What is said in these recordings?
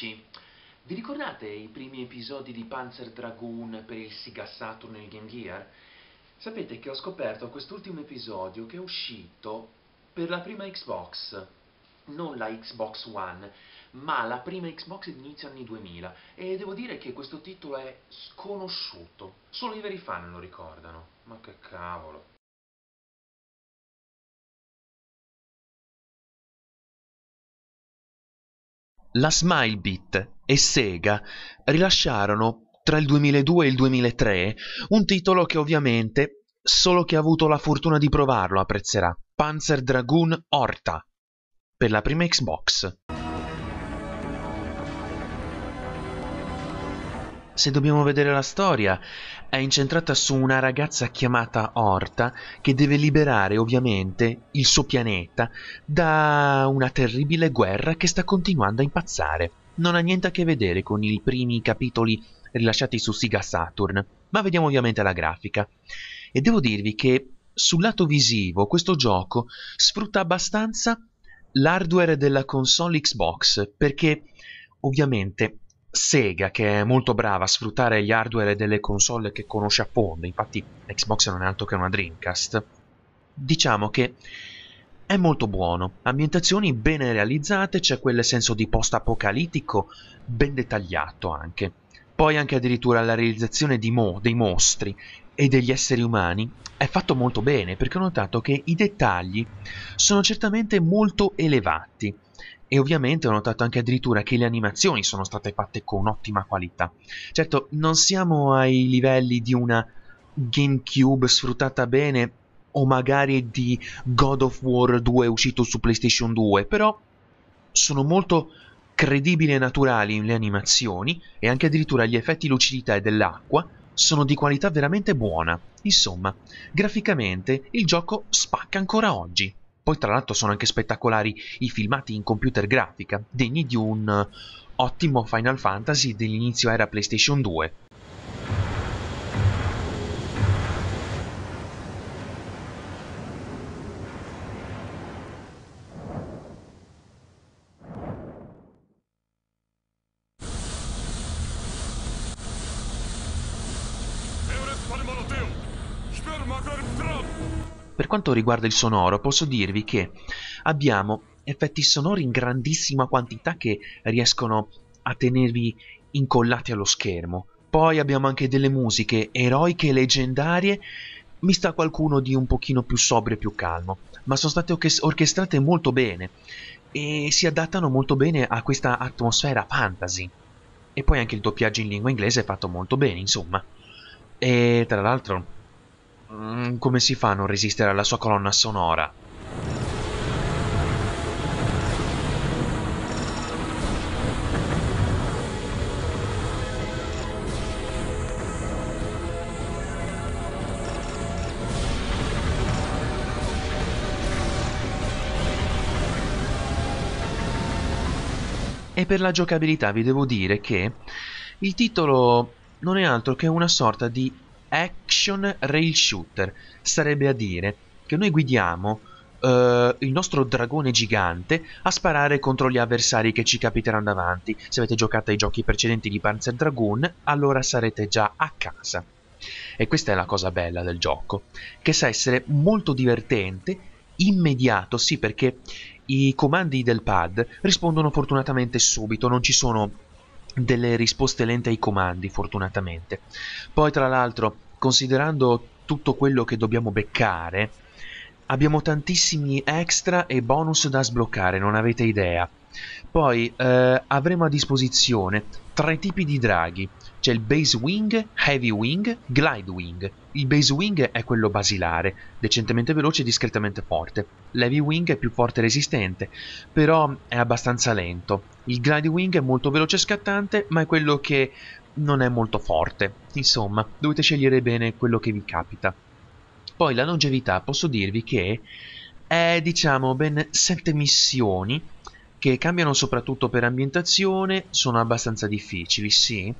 amici, vi ricordate i primi episodi di Panzer Dragoon per il Sega Saturn e Game Gear? Sapete che ho scoperto quest'ultimo episodio che è uscito per la prima Xbox, non la Xbox One, ma la prima Xbox di inizio anni 2000 e devo dire che questo titolo è sconosciuto, solo i veri fan lo ricordano, ma che cavolo. La Smilebit e Sega rilasciarono tra il 2002 e il 2003 un titolo che ovviamente solo chi ha avuto la fortuna di provarlo apprezzerà, Panzer Dragoon Horta, per la prima Xbox. se dobbiamo vedere la storia, è incentrata su una ragazza chiamata Horta che deve liberare ovviamente il suo pianeta da una terribile guerra che sta continuando a impazzare. Non ha niente a che vedere con i primi capitoli rilasciati su Sega Saturn, ma vediamo ovviamente la grafica. E devo dirvi che sul lato visivo questo gioco sfrutta abbastanza l'hardware della console Xbox perché ovviamente Sega che è molto brava a sfruttare gli hardware delle console che conosce a fondo, infatti Xbox non è altro che una Dreamcast, diciamo che è molto buono, ambientazioni bene realizzate, c'è quel senso di post-apocalittico ben dettagliato anche. Poi anche addirittura la realizzazione mo, dei mostri e degli esseri umani è fatto molto bene perché ho notato che i dettagli sono certamente molto elevati e ovviamente ho notato anche addirittura che le animazioni sono state fatte con ottima qualità. Certo, non siamo ai livelli di una GameCube sfruttata bene o magari di God of War 2 uscito su PlayStation 2, però sono molto credibili e naturali le animazioni e anche addirittura gli effetti lucidità e dell'acqua sono di qualità veramente buona. Insomma, graficamente il gioco spacca ancora oggi. Poi tra l'altro sono anche spettacolari i filmati in computer grafica, degni di un ottimo Final Fantasy dell'inizio era PlayStation 2. quanto riguarda il sonoro, posso dirvi che abbiamo effetti sonori in grandissima quantità che riescono a tenervi incollati allo schermo. Poi abbiamo anche delle musiche eroiche e leggendarie, mi sta qualcuno di un pochino più sobrio e più calmo, ma sono state orchestrate molto bene e si adattano molto bene a questa atmosfera fantasy. E poi anche il doppiaggio in lingua inglese è fatto molto bene, insomma. E tra l'altro Mm, come si fa a non resistere alla sua colonna sonora? E per la giocabilità vi devo dire che il titolo non è altro che una sorta di action rail shooter. Sarebbe a dire che noi guidiamo Uh, il nostro dragone gigante a sparare contro gli avversari che ci capiteranno davanti. Se avete giocato ai giochi precedenti di Panzer Dragoon, allora sarete già a casa. E questa è la cosa bella del gioco, che sa essere molto divertente, immediato, sì, perché i comandi del pad rispondono fortunatamente subito, non ci sono delle risposte lente ai comandi, fortunatamente. Poi, tra l'altro, considerando tutto quello che dobbiamo beccare, abbiamo tantissimi extra e bonus da sbloccare, non avete idea. Poi eh, avremo a disposizione tre tipi di draghi, c'è il base wing, heavy wing, glide wing. Il base wing è quello basilare, decentemente veloce e discretamente forte. L'heavy wing è più forte e resistente, però è abbastanza lento. Il glide wing è molto veloce e scattante, ma è quello che non è molto forte. Insomma, dovete scegliere bene quello che vi capita. Poi la longevità posso dirvi che è diciamo ben 7 missioni che cambiano soprattutto per ambientazione, sono abbastanza difficili, sì,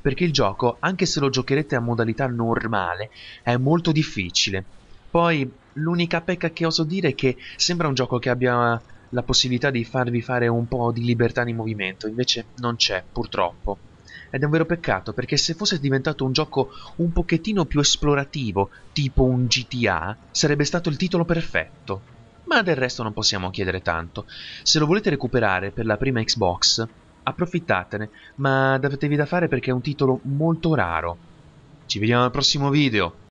perché il gioco, anche se lo giocherete a modalità normale, è molto difficile. Poi l'unica pecca che oso dire è che sembra un gioco che abbia la possibilità di farvi fare un po' di libertà di movimento, invece non c'è, purtroppo. Ed è un vero peccato perché se fosse diventato un gioco un pochettino più esplorativo, tipo un GTA, sarebbe stato il titolo perfetto. Ma del resto non possiamo chiedere tanto. Se lo volete recuperare per la prima Xbox, approfittatene, ma datevi da fare perché è un titolo molto raro. Ci vediamo al prossimo video!